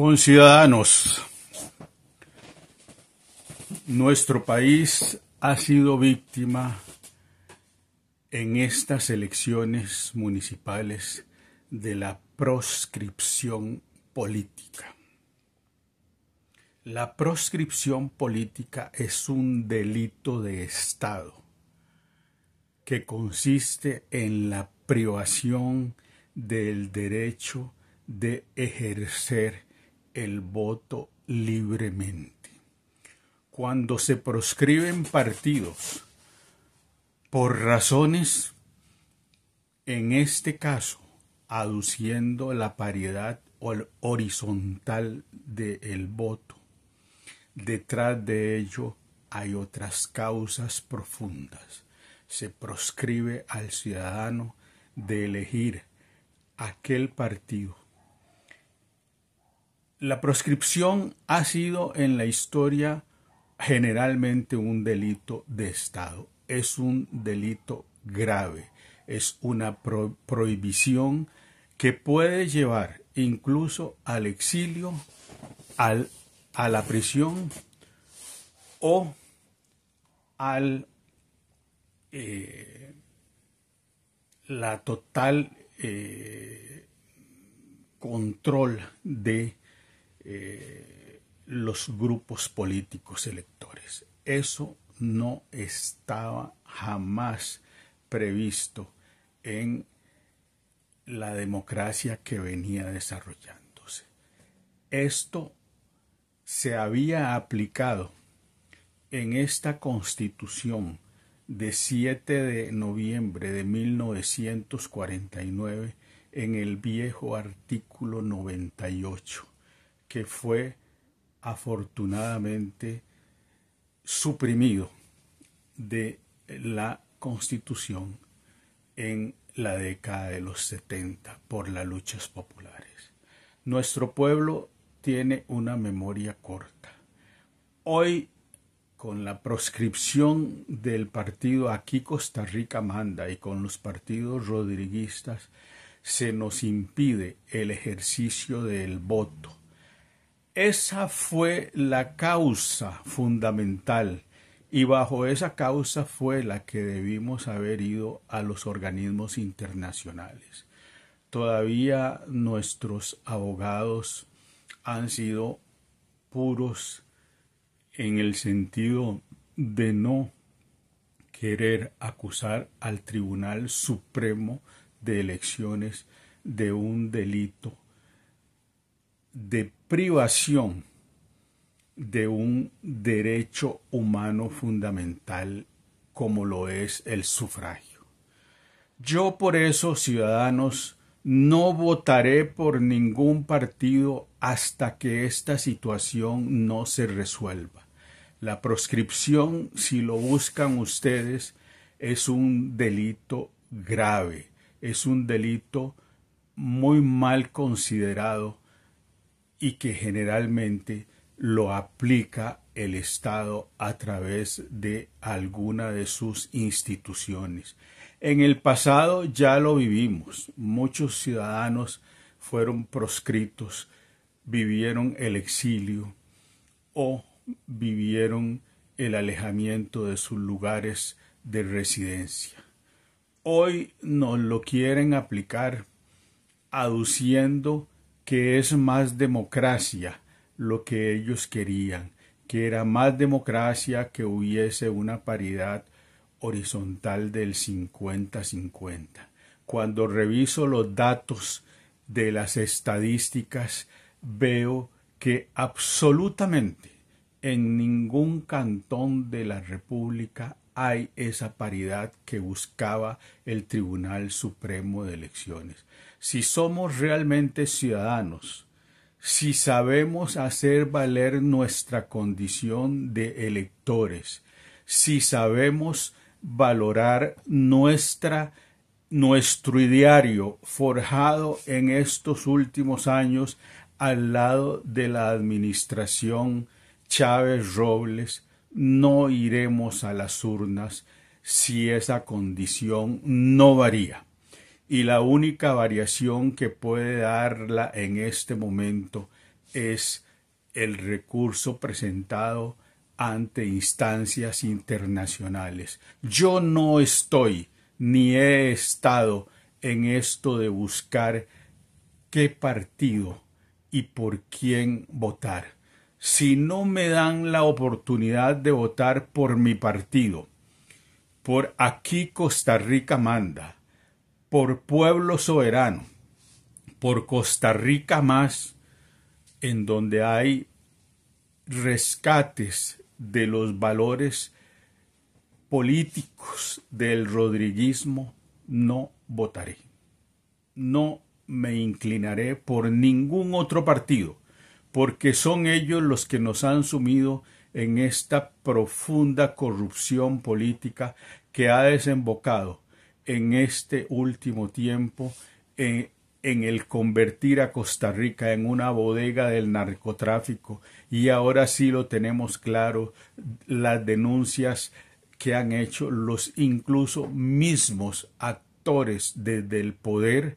Conciudadanos, Nuestro país ha sido víctima en estas elecciones municipales de la proscripción política. La proscripción política es un delito de Estado que consiste en la privación del derecho de ejercer el voto libremente. Cuando se proscriben partidos por razones, en este caso, aduciendo la paridad horizontal del voto, detrás de ello hay otras causas profundas. Se proscribe al ciudadano de elegir aquel partido la proscripción ha sido en la historia generalmente un delito de Estado. Es un delito grave. Es una prohibición que puede llevar incluso al exilio, al, a la prisión o al eh, la total eh, control de eh, los grupos políticos electores. Eso no estaba jamás previsto en la democracia que venía desarrollándose. Esto se había aplicado en esta constitución de 7 de noviembre de 1949 en el viejo artículo 98 que fue afortunadamente suprimido de la constitución en la década de los 70 por las luchas populares. Nuestro pueblo tiene una memoria corta. Hoy, con la proscripción del partido aquí Costa Rica manda y con los partidos rodriguistas, se nos impide el ejercicio del voto esa fue la causa fundamental y bajo esa causa fue la que debimos haber ido a los organismos internacionales. Todavía nuestros abogados han sido puros en el sentido de no querer acusar al Tribunal Supremo de Elecciones de un delito de privación de un derecho humano fundamental como lo es el sufragio. Yo por eso, ciudadanos, no votaré por ningún partido hasta que esta situación no se resuelva. La proscripción, si lo buscan ustedes, es un delito grave, es un delito muy mal considerado y que generalmente lo aplica el Estado a través de alguna de sus instituciones. En el pasado ya lo vivimos. Muchos ciudadanos fueron proscritos, vivieron el exilio o vivieron el alejamiento de sus lugares de residencia. Hoy nos lo quieren aplicar aduciendo que es más democracia lo que ellos querían, que era más democracia que hubiese una paridad horizontal del 50-50. Cuando reviso los datos de las estadísticas, veo que absolutamente en ningún cantón de la República hay esa paridad que buscaba el Tribunal Supremo de Elecciones si somos realmente ciudadanos, si sabemos hacer valer nuestra condición de electores, si sabemos valorar nuestra nuestro ideario forjado en estos últimos años al lado de la administración Chávez Robles, no iremos a las urnas si esa condición no varía y la única variación que puede darla en este momento es el recurso presentado ante instancias internacionales. Yo no estoy ni he estado en esto de buscar qué partido y por quién votar. Si no me dan la oportunidad de votar por mi partido, por aquí Costa Rica manda, por pueblo soberano, por Costa Rica más, en donde hay rescates de los valores políticos del rodriguismo, no votaré. No me inclinaré por ningún otro partido, porque son ellos los que nos han sumido en esta profunda corrupción política que ha desembocado en este último tiempo en, el convertir a Costa Rica en una bodega del narcotráfico. Y ahora sí lo tenemos claro, las denuncias que han hecho los incluso mismos actores desde el poder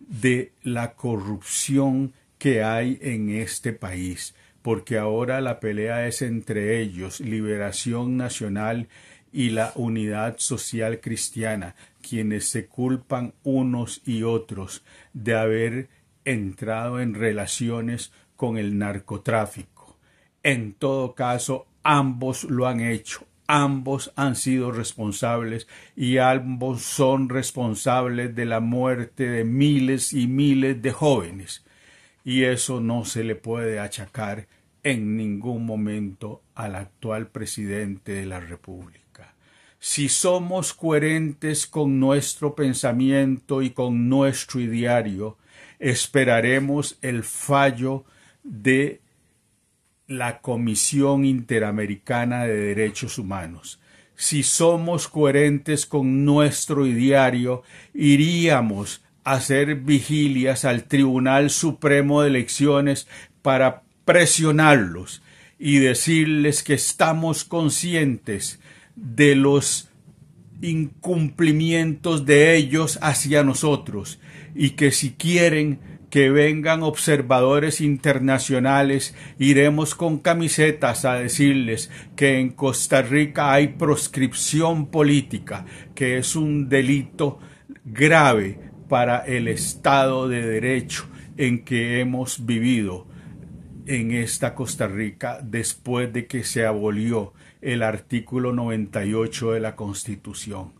de la corrupción que hay en este país, porque ahora la pelea es entre ellos, Liberación Nacional y la unidad social cristiana, quienes se culpan unos y otros de haber entrado en relaciones con el narcotráfico. En todo caso, ambos lo han hecho, ambos han sido responsables y ambos son responsables de la muerte de miles y miles de jóvenes. Y eso no se le puede achacar en ningún momento al actual presidente de la República si somos coherentes con nuestro pensamiento y con nuestro ideario, esperaremos el fallo de la Comisión Interamericana de Derechos Humanos. Si somos coherentes con nuestro ideario, iríamos a hacer vigilias al Tribunal Supremo de Elecciones para presionarlos y decirles que estamos conscientes de los incumplimientos de ellos hacia nosotros y que si quieren que vengan observadores internacionales, iremos con camisetas a decirles que en Costa Rica hay proscripción política, que es un delito grave para el Estado de Derecho en que hemos vivido en esta Costa Rica después de que se abolió el artículo 98 de la Constitución.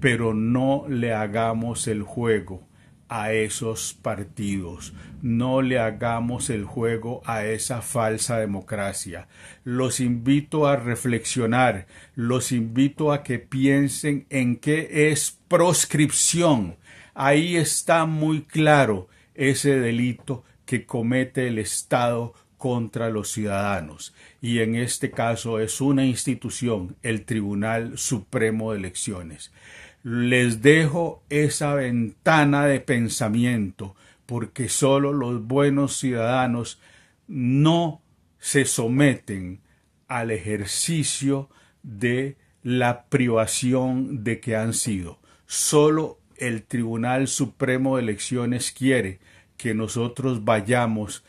Pero no le hagamos el juego a esos partidos, no le hagamos el juego a esa falsa democracia. Los invito a reflexionar, los invito a que piensen en qué es proscripción. Ahí está muy claro ese delito que comete el Estado contra los ciudadanos, y en este caso es una institución, el Tribunal Supremo de Elecciones. Les dejo esa ventana de pensamiento, porque solo los buenos ciudadanos no se someten al ejercicio de la privación de que han sido. Solo el Tribunal Supremo de Elecciones quiere que nosotros vayamos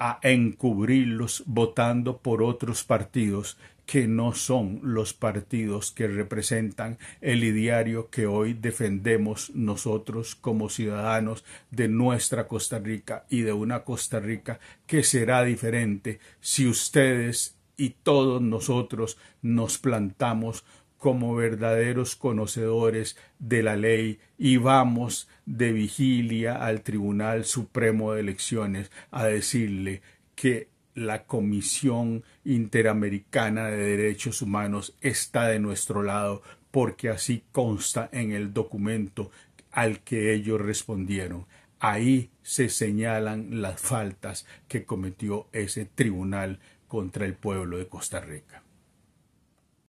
a encubrirlos votando por otros partidos que no son los partidos que representan el ideario que hoy defendemos nosotros como ciudadanos de nuestra Costa Rica y de una Costa Rica que será diferente si ustedes y todos nosotros nos plantamos como verdaderos conocedores de la ley y vamos de vigilia al Tribunal Supremo de Elecciones a decirle que la Comisión Interamericana de Derechos Humanos está de nuestro lado porque así consta en el documento al que ellos respondieron. Ahí se señalan las faltas que cometió ese tribunal contra el pueblo de Costa Rica.